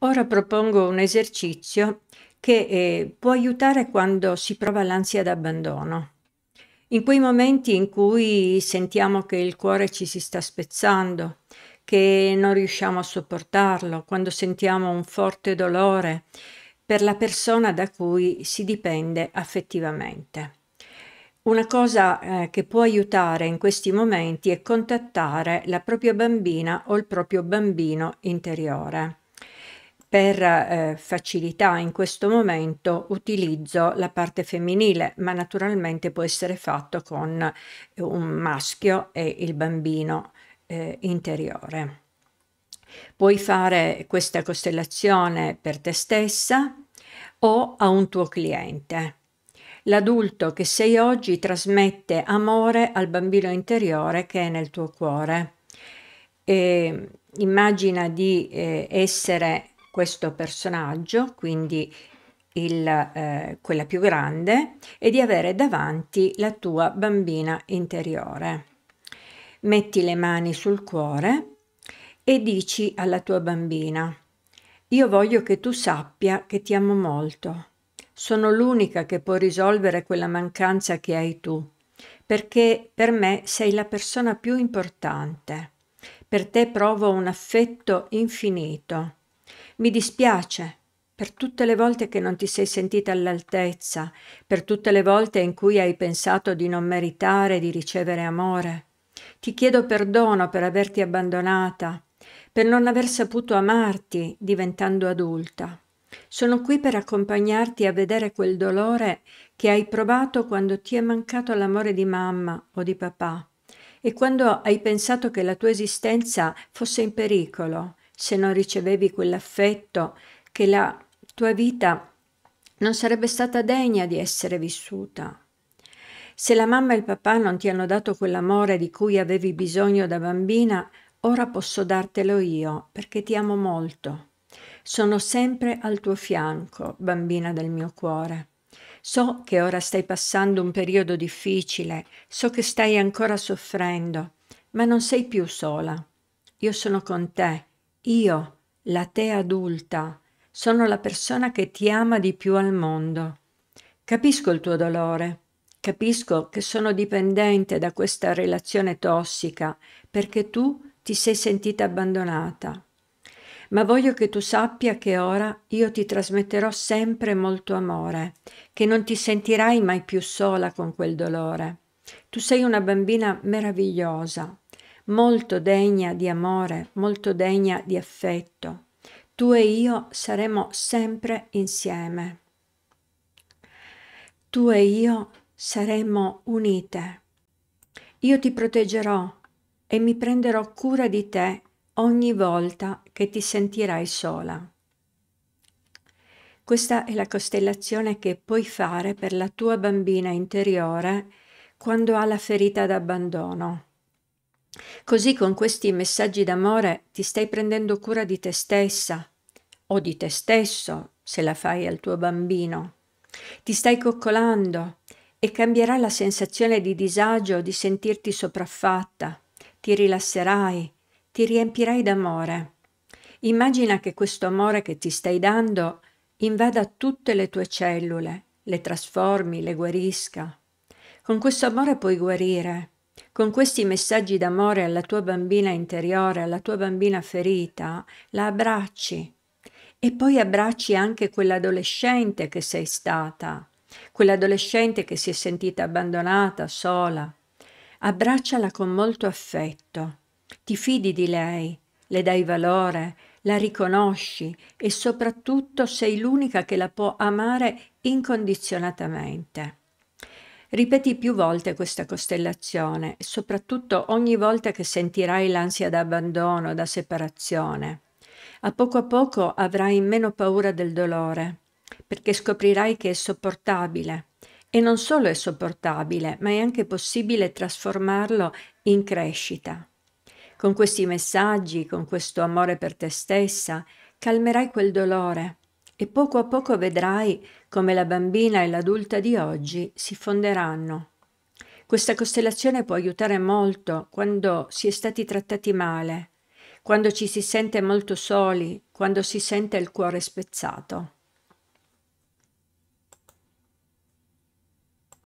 Ora propongo un esercizio che eh, può aiutare quando si prova l'ansia d'abbandono. In quei momenti in cui sentiamo che il cuore ci si sta spezzando, che non riusciamo a sopportarlo, quando sentiamo un forte dolore per la persona da cui si dipende affettivamente. Una cosa eh, che può aiutare in questi momenti è contattare la propria bambina o il proprio bambino interiore per eh, facilità in questo momento utilizzo la parte femminile, ma naturalmente può essere fatto con un maschio e il bambino eh, interiore. Puoi fare questa costellazione per te stessa o a un tuo cliente. L'adulto che sei oggi trasmette amore al bambino interiore che è nel tuo cuore. E ehm, immagina di eh, essere questo personaggio, quindi il, eh, quella più grande, e di avere davanti la tua bambina interiore. Metti le mani sul cuore e dici alla tua bambina, io voglio che tu sappia che ti amo molto. Sono l'unica che può risolvere quella mancanza che hai tu, perché per me sei la persona più importante. Per te provo un affetto infinito mi dispiace per tutte le volte che non ti sei sentita all'altezza, per tutte le volte in cui hai pensato di non meritare di ricevere amore. Ti chiedo perdono per averti abbandonata, per non aver saputo amarti diventando adulta. Sono qui per accompagnarti a vedere quel dolore che hai provato quando ti è mancato l'amore di mamma o di papà e quando hai pensato che la tua esistenza fosse in pericolo se non ricevevi quell'affetto, che la tua vita non sarebbe stata degna di essere vissuta. Se la mamma e il papà non ti hanno dato quell'amore di cui avevi bisogno da bambina, ora posso dartelo io, perché ti amo molto. Sono sempre al tuo fianco, bambina del mio cuore. So che ora stai passando un periodo difficile, so che stai ancora soffrendo, ma non sei più sola. Io sono con te io, la te adulta, sono la persona che ti ama di più al mondo. Capisco il tuo dolore, capisco che sono dipendente da questa relazione tossica perché tu ti sei sentita abbandonata. Ma voglio che tu sappia che ora io ti trasmetterò sempre molto amore, che non ti sentirai mai più sola con quel dolore. Tu sei una bambina meravigliosa, molto degna di amore, molto degna di affetto. Tu e io saremo sempre insieme. Tu e io saremo unite. Io ti proteggerò e mi prenderò cura di te ogni volta che ti sentirai sola. Questa è la costellazione che puoi fare per la tua bambina interiore quando ha la ferita d'abbandono. Così con questi messaggi d'amore ti stai prendendo cura di te stessa o di te stesso se la fai al tuo bambino. Ti stai coccolando e cambierà la sensazione di disagio di sentirti sopraffatta. Ti rilasserai, ti riempirai d'amore. Immagina che questo amore che ti stai dando invada tutte le tue cellule, le trasformi, le guarisca. Con questo amore puoi guarire, con questi messaggi d'amore alla tua bambina interiore, alla tua bambina ferita, la abbracci e poi abbracci anche quell'adolescente che sei stata, quell'adolescente che si è sentita abbandonata, sola. Abbracciala con molto affetto, ti fidi di lei, le dai valore, la riconosci e soprattutto sei l'unica che la può amare incondizionatamente. Ripeti più volte questa costellazione soprattutto ogni volta che sentirai l'ansia d'abbandono, da separazione. A poco a poco avrai meno paura del dolore, perché scoprirai che è sopportabile. E non solo è sopportabile, ma è anche possibile trasformarlo in crescita. Con questi messaggi, con questo amore per te stessa, calmerai quel dolore e poco a poco vedrai come la bambina e l'adulta di oggi si fonderanno. Questa costellazione può aiutare molto quando si è stati trattati male, quando ci si sente molto soli, quando si sente il cuore spezzato.